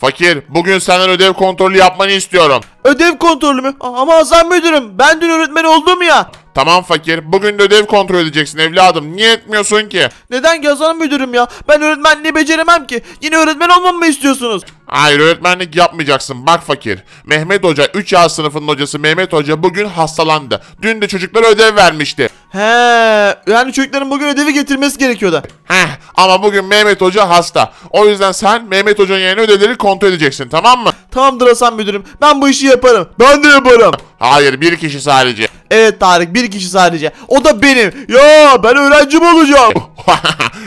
Fakir bugün senden ödev kontrolü yapmanı istiyorum. Ödev kontrolü mü? Ama Hasan müdürüm ben dün öğretmen oldum ya. Tamam fakir bugün de ödev kontrol edeceksin evladım. Niye etmiyorsun ki? Neden ki Hasan müdürüm ya? Ben öğretmenliği beceremem ki. Yine öğretmen olmamı mı istiyorsunuz? Hayır öğretmenlik yapmayacaksın bak fakir. Mehmet Hoca 3A sınıfının hocası Mehmet Hoca bugün hastalandı. Dün de çocuklara ödev vermişti. He, yani çocukların bugün ödevi getirmesi gerekiyordu. Heh ama bugün Mehmet Hoca hasta. O yüzden sen Mehmet Hoca'nın yerine ödevleri kontrol edeceksin tamam mı? Tamamdır Hasan müdürüm. Ben bu işi yaparım. Ben de yaparım. Hayır bir kişi sadece. Evet Tarık bir kişi sadece. O da benim. Ya ben öğrencim olacağım.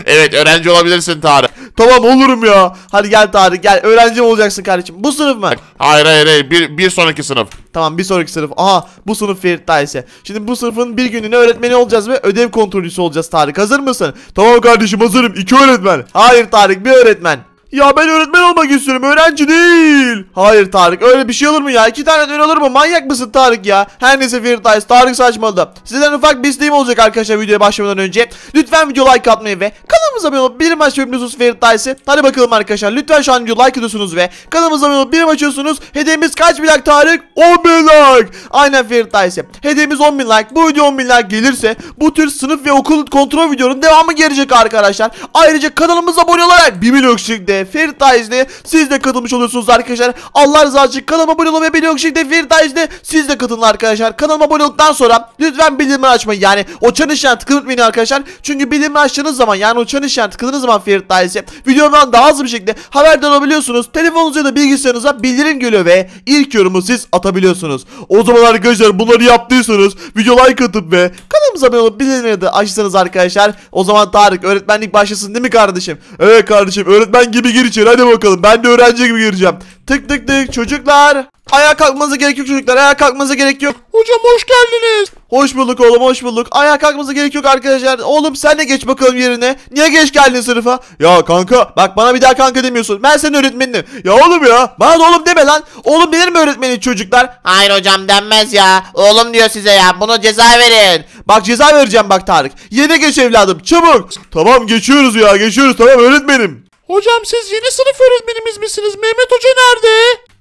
evet öğrenci olabilirsin Tarık. Tamam olurum ya. Hadi gel Tarık gel. Öğrencim olacaksın kardeşim. Bu sınıf mı? Hayır hayır hayır. Bir, bir sonraki sınıf. Tamam bir sonraki sınıf. Aha bu sınıf Ferit Dayse. Şimdi bu sınıfın bir gününe öğretmeni olacağız ve ödev kontrolcüsü olacağız Tarık. Hazır mısın? Tamam kardeşim hazırım. İki öğretmen. Hayır Tarık bir öğretmen. Ya ben öğretmen olmak istiyorum. Öğrenci değil. Hayır Tarık öyle bir şey olur mu ya? İki tane öğretmen olur mu? Manyak mısın Tarık ya? Her neyse Firdays. Tarık saçmaladı. Sizden ufak bir isteğim olacak arkadaşlar videoya başlamadan önce. Lütfen video like atmayı ve kanalımıza abone olup bir maç yapıyorsunuz Firdays'ı. Hadi bakalım arkadaşlar. Lütfen şu an video like ediyorsunuz ve kanalımıza abone olup bir açıyorsunuz. Hedefimiz kaç bin like Tarık? 10 bin like. Aynen Firdays'ı. Hedefimiz 10 bin like. Bu video 10 bin like gelirse bu tür sınıf ve okul kontrol videonun devamı gelecek arkadaşlar. Ayrıca kanalımıza abone olarak 1 milyon kişilikte ve Firtaiz'de siz de katılmış oluyorsunuz arkadaşlar. Allah razı olsun kanalıma abone olmayı ve beni yok şekilde Firtaiz'de siz de katılın arkadaşlar. Kanalıma abone olduktan sonra lütfen bildirimleri açmayı yani o çan işaretini tıklayın arkadaşlar. Çünkü bildirimleri açtığınız zaman yani o çan işaretini tıkladığınız zaman Firtaiz'e videomdan daha hızlı bir şekilde haberdar olabiliyorsunuz. Telefonunuza ya da bilgisayarınıza bildirim geliyor ve ilk yorumu siz atabiliyorsunuz. O zaman arkadaşlar bunları yaptıysanız video like atıp ve kanalımıza abone olup bildirimleri de açsanız arkadaşlar. O zaman Tarık öğretmenlik başlasın değil mi kardeşim? Evet kardeşim öğretmen gibi gir içeri hadi bakalım. Ben de öğrenci gibi gireceğim. Tık tık tık çocuklar. Ayağa kalkmanıza gerek yok çocuklar. Ayağa kalkmanıza gerek yok. Hocam hoş geldiniz. Hoş bulduk oğlum hoş bulduk. Ayağa kalkmanıza gerek yok arkadaşlar. Oğlum sen de geç bakalım yerine. Niye geç geldin sınıfa? Ya kanka bak bana bir daha kanka demiyorsun. Ben senin öğretmenim. Ya oğlum ya. Bana da oğlum deme lan. Oğlum denir mi öğretmenin çocuklar? Hayır hocam denmez ya. Oğlum diyor size ya. Bunu ceza verin. Bak ceza vereceğim bak Tarık. Yine geç evladım çabuk. Tamam geçiyoruz ya geçiyoruz tamam öğretmenim. Hocam siz yeni sınıf öğretmenimiz misiniz? Mehmet Hoca nerede?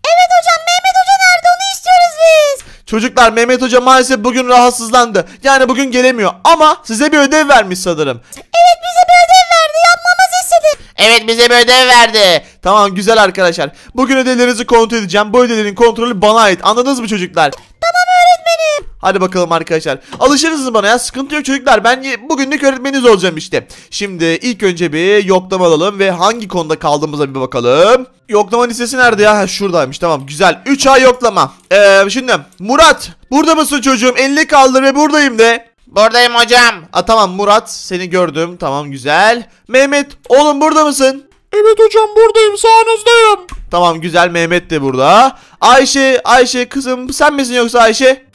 Evet hocam Mehmet Hoca nerede onu istiyoruz biz. Çocuklar Mehmet Hoca maalesef bugün rahatsızlandı. Yani bugün gelemiyor ama size bir ödev vermiş sanırım. Evet bize bir ödev verdi yapmamızı istedi. Evet bize bir ödev verdi. Tamam güzel arkadaşlar. Bugün ödevlerinizi kontrol edeceğim. Bu ödevlerin kontrolü bana ait. Anladınız mı çocuklar? Tamam öğretmenim. Hadi bakalım arkadaşlar. Alışırız bana ya. Sıkıntı yok çocuklar. Ben bugünlük öğretmeniniz olacağım işte. Şimdi ilk önce bir yoklama alalım ve hangi konuda kaldığımıza bir bakalım. Yoklama listesi nerede ya? Ha, şuradaymış tamam. Güzel. 3 ay yoklama. Ee, şimdi Murat burada mısın çocuğum? Elini kaldır ve buradayım de. Buradayım hocam. A tamam Murat seni gördüm. Tamam güzel. Mehmet oğlum burada mısın? Evet hocam buradayım sağınızdayım. Tamam güzel Mehmet de burada. Ayşe Ayşe kızım sen misin yoksa Ayşe?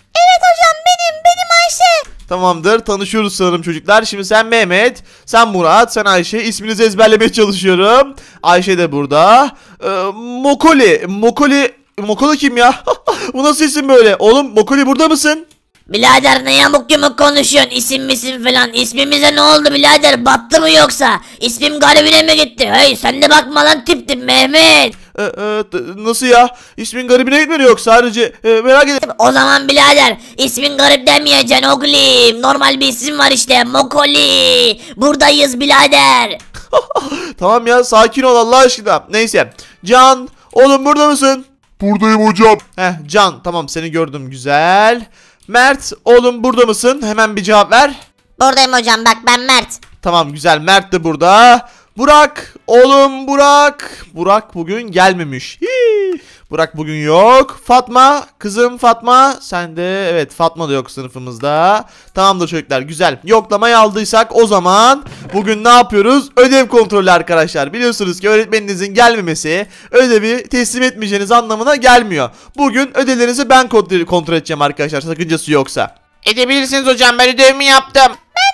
Tamamdır. Tanışıyoruz sanırım çocuklar. Şimdi sen Mehmet, sen Murat, sen Ayşe. İsminizi ezberlemeye çalışıyorum. Ayşe de burada. Ee, Mokoli. Mokoli. Mokoli kim ya? Bu nasıl isim böyle? Oğlum Mokoli burada mısın? Bilader ne yamuk yumuk konuşuyorsun isim misin falan ismimize ne oldu bilader battı mı yoksa ismim garibine mi gitti hey sen de bakma lan tip tip Mehmet ee, e, nasıl ya? İsmin garibine gitmedi yok sadece e, merak ediyorum. O zaman birader ismin garip demeyeceksin Oglim. Normal bir isim var işte Mokoli. Buradayız birader. tamam ya sakin ol Allah aşkına. Neyse. Can oğlum burada mısın? Buradayım hocam. Heh, Can tamam seni gördüm güzel. Mert oğlum burada mısın? Hemen bir cevap ver. Buradayım hocam bak ben Mert. Tamam güzel Mert de burada. Burak oğlum Burak. Burak bugün gelmemiş. Hii. Burak bugün yok. Fatma kızım Fatma sen de evet Fatma da yok sınıfımızda. Tamamdır çocuklar güzel. Yoklamayı aldıysak o zaman bugün ne yapıyoruz? Ödev kontrolü arkadaşlar. Biliyorsunuz ki öğretmeninizin gelmemesi ödevi teslim etmeyeceğiniz anlamına gelmiyor. Bugün ödevlerinizi ben kontrol edeceğim arkadaşlar sakıncası yoksa. Edebilirsiniz hocam ben ödevimi yaptım. Ben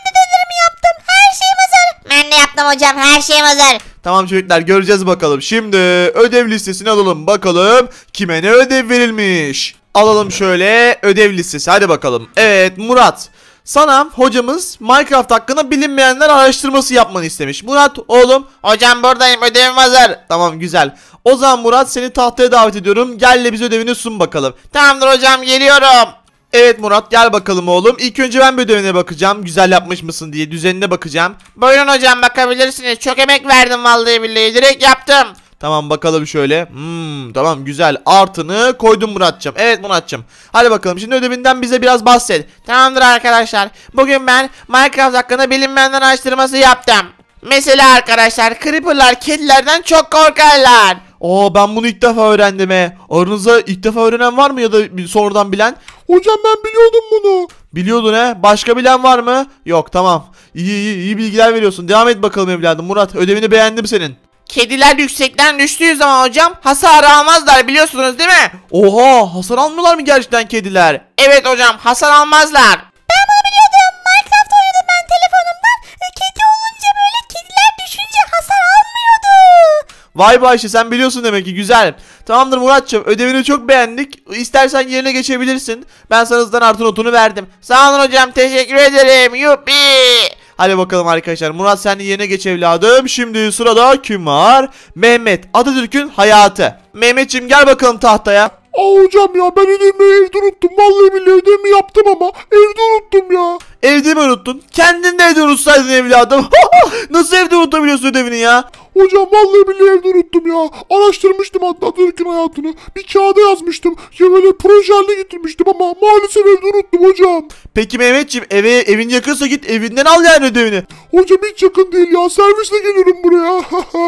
Tamam hocam her şeyim hazır. Tamam çocuklar göreceğiz bakalım. Şimdi ödev listesini alalım bakalım kime ne ödev verilmiş. Alalım şöyle ödev listesi hadi bakalım. Evet Murat. Sana hocamız Minecraft hakkında bilinmeyenler araştırması yapmanı istemiş. Murat oğlum. Hocam buradayım ödevim hazır. Tamam güzel. O zaman Murat seni tahtaya davet ediyorum. Gel de bize ödevini sun bakalım. Tamamdır hocam geliyorum. Evet Murat gel bakalım oğlum. İlk önce ben ödevine bakacağım. Güzel yapmış mısın diye düzenine bakacağım. Buyurun hocam bakabilirsiniz. Çok emek verdim vallahi billahi. Direkt yaptım. Tamam bakalım şöyle. Hmm, tamam güzel. Artını koydum Muratçım. Evet Muratçım. Hadi bakalım şimdi ödevinden bize biraz bahset. Tamamdır arkadaşlar. Bugün ben Minecraft hakkında bilinmeyenler araştırması yaptım. Mesela arkadaşlar creeperlar kedilerden çok korkarlar. Oo ben bunu ilk defa öğrendim e Aranızda ilk defa öğrenen var mı ya da sonradan bilen? Hocam ben biliyordum bunu. Biliyordun he. Başka bilen var mı? Yok tamam. İyi iyi, iyi bilgiler veriyorsun. Devam et bakalım evladım. Murat ödevini beğendim senin. Kediler yüksekten düştüğü zaman hocam hasar almazlar biliyorsunuz değil mi? Oha hasar almıyorlar mı gerçekten kediler? Evet hocam hasar almazlar. Vay be Ayşe sen biliyorsun demek ki güzel. Tamamdır Muratçım ödevini çok beğendik. İstersen yerine geçebilirsin. Ben sana hızdan artı notunu verdim. Sağ olun hocam teşekkür ederim. Yuppi. Hadi bakalım arkadaşlar. Murat sen yerine geç evladım. Şimdi sırada kim var? Mehmet. Atatürk'ün hayatı. Mehmetçim gel bakalım tahtaya. Aa hocam ya ben ödevimi evde unuttum. Vallahi billahi ödevimi yaptım ama evde unuttum ya. Evde mi unuttun? Kendin de evde unutsaydın evladım. Nasıl evde unutabiliyorsun ödevini ya? Hocam vallahi billahi evde unuttum ya. Araştırmıştım hatta Atatürk'ün hayatını. Bir kağıda yazmıştım. Ya böyle proje haline getirmiştim ama maalesef evde unuttum hocam. Peki Mehmetciğim eve evin yakınsa git evinden al yani ödevini. Hocam hiç yakın değil ya. Servisle geliyorum buraya.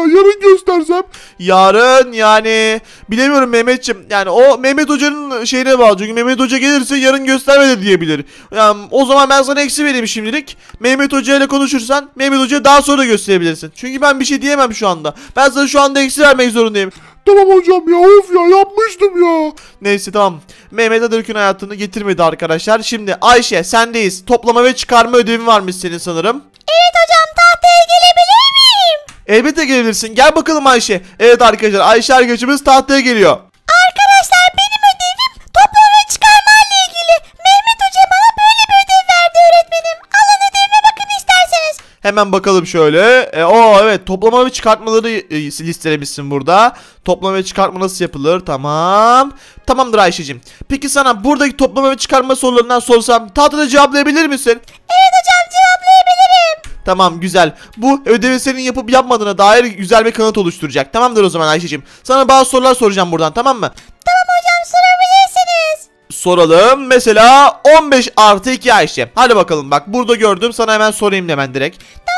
Yarın göstersem. Yarın yani bilemiyorum Mehmetçim. Yani o Mehmet Hoca'nın şeyine bağlı. Çünkü Mehmet Hoca gelirse yarın göstermedi diyebilir. Yani o zaman ben sana eksi vereyim şimdilik. Mehmet Hoca ile konuşursan Mehmet Hoca daha sonra gösterebilirsin. Çünkü ben bir şey diyemem şu anda. Ben sana şu anda eksi vermek zorundayım. Tamam hocam ya of ya yapmıştım ya. Neyse tamam. Mehmet Atatürk'ün hayatını getirmedi arkadaşlar. Şimdi Ayşe sendeyiz. Toplama ve çıkarma ödevi varmış senin sanırım. Evet hocam tahtaya gelebilir miyim? Elbette gelebilirsin. Gel bakalım Ayşe. Evet arkadaşlar Ayşe arkadaşımız tahtaya geliyor. Arkadaşlar benim ödevim topları çıkarmayla ilgili. Mehmet Hoca bana böyle bir ödev verdi öğretmenim. Alın ödevime bakın isterseniz. Hemen bakalım şöyle. E, o evet toplama ve çıkartmaları e, listelemişsin burada. Toplama ve çıkartma nasıl yapılır? Tamam. Tamamdır Ayşe'cim. Peki sana buradaki toplama ve çıkartma sorularından sorsam tahtada cevaplayabilir misin? Evet hocam cevaplayabilirim. Tamam güzel. Bu ödevi senin yapıp yapmadığına dair güzel bir kanıt oluşturacak. Tamamdır o zaman Ayşe'cim. Sana bazı sorular soracağım buradan tamam mı? Tamam hocam sorabilirsiniz. Soralım. Mesela 15 artı 2 Ayşe. Hadi bakalım bak burada gördüm sana hemen sorayım hemen direkt. Tamam.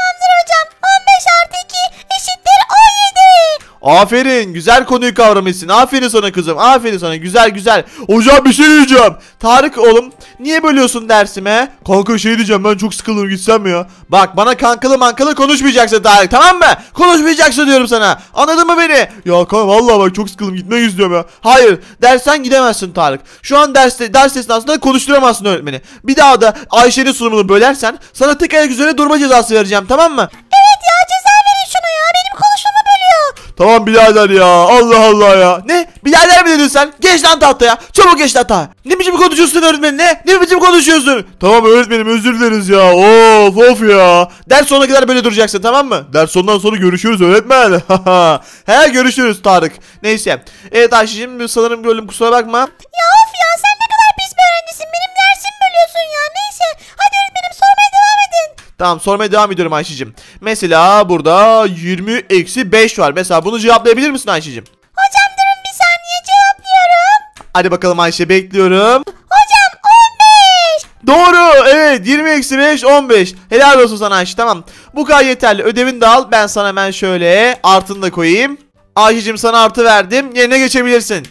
Aferin güzel konuyu kavramışsın. Aferin sana kızım. Aferin sana güzel güzel. Hocam bir şey diyeceğim. Tarık oğlum niye bölüyorsun dersime? Kanka şey diyeceğim ben çok sıkıldım gitsem mi ya? Bak bana kankalı mankalı konuşmayacaksın Tarık tamam mı? Konuşmayacaksın diyorum sana. Anladın mı beni? Ya kanka valla bak çok sıkıldım gitmek istiyorum ya. Hayır dersen gidemezsin Tarık. Şu an derste, ders esnasında konuşturamazsın öğretmeni. Bir daha da Ayşe'nin sunumunu bölersen sana tek ayak üzerine durma cezası vereceğim tamam mı? Tamam birader ya. Allah Allah ya. Ne? Birader mi dedin sen? Geç lan tahtaya. Çabuk geç tahtaya. Ne biçim konuşuyorsun öğretmenim ne? Ne biçim konuşuyorsun? Tamam öğretmenim özür dileriz ya. Of of ya. Ders sonuna kadar böyle duracaksın tamam mı? Ders sonundan sonra görüşürüz öğretmen. He görüşürüz Tarık. Neyse. Evet Ayşe'cim sanırım gördüm kusura bakma. Ya of ya sen ne kadar pis bir öğrencisin. Benim Tamam sormaya devam ediyorum Ayşe'cim. Mesela burada 20 eksi 5 var. Mesela bunu cevaplayabilir misin Ayşe'cim? Hocam durun bir saniye cevaplıyorum. Hadi bakalım Ayşe bekliyorum. Hocam 15. Doğru evet 20 eksi 5 15. Helal olsun sana Ayşe tamam. Bu kadar yeterli ödevini de al. Ben sana hemen şöyle artını da koyayım. Ayşe'cim sana artı verdim. Yerine geçebilirsin.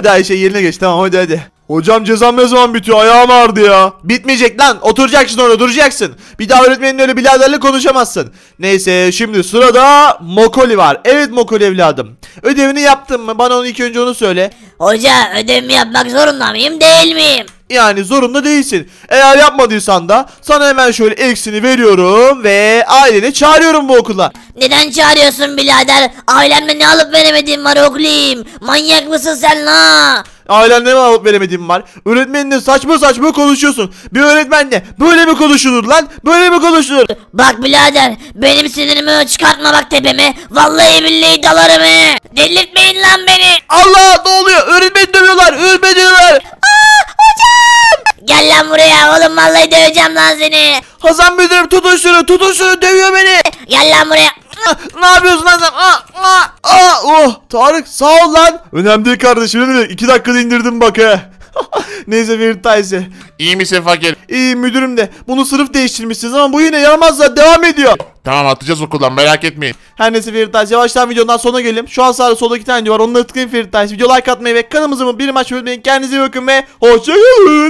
Hadi Ayşe yerine geç tamam hadi hadi. Hocam cezam ne zaman bitiyor? Ayağım ağrıdı ya. Bitmeyecek lan. Oturacaksın orada duracaksın. Bir daha öğretmenin öyle biraderle konuşamazsın. Neyse şimdi sırada Mokoli var. Evet Mokoli evladım. Ödevini yaptın mı? Bana onu ilk önce onu söyle. Hoca ödevimi yapmak zorunda mıyım değil miyim? Yani zorunda değilsin. Eğer yapmadıysan da sana hemen şöyle eksini veriyorum ve aileni çağırıyorum bu okula. Neden çağırıyorsun birader? Ailemle ne alıp veremediğim var oğlum. Manyak mısın sen la? Ailenle ne alıp veremediğim var? Öğretmeninle saçma saçma konuşuyorsun. Bir öğretmenle böyle mi konuşulur lan? Böyle mi konuşulur? Bak birader benim sinirimi çıkartma bak tepeme. Vallahi billahi dalarım he. Delirtmeyin lan beni. Allah ne oluyor? Öğretmeni dövüyorlar. Öğretmeni dövüyorlar. Aa! Gel lan buraya oğlum vallahi döveceğim lan seni. Hasan müdürüm tutun şunu tutun şunu dövüyor beni. Gel lan buraya. Ah, ne yapıyorsun lan sen? Aa, ah, aa, ah, aa. Oh Tarık sağ ol lan. Önemli değil kardeşim ne demek. İki dakikada indirdim bak he. Neyse Ferit Tayse. İyi misin fakir? İyi müdürüm de. Bunu sınıf değiştirmişsiniz ama bu yine yaramazlar devam ediyor. Tamam atacağız okuldan merak etmeyin. Her neyse Firtaş. Tayse yavaştan videonun sonuna gelelim. Şu an sağda solda iki tane video var onları tıklayın Firtaş. Video like atmayı ve kanalımızı bir maç unutmayın. Kendinize iyi bakın ve hoşçakalın.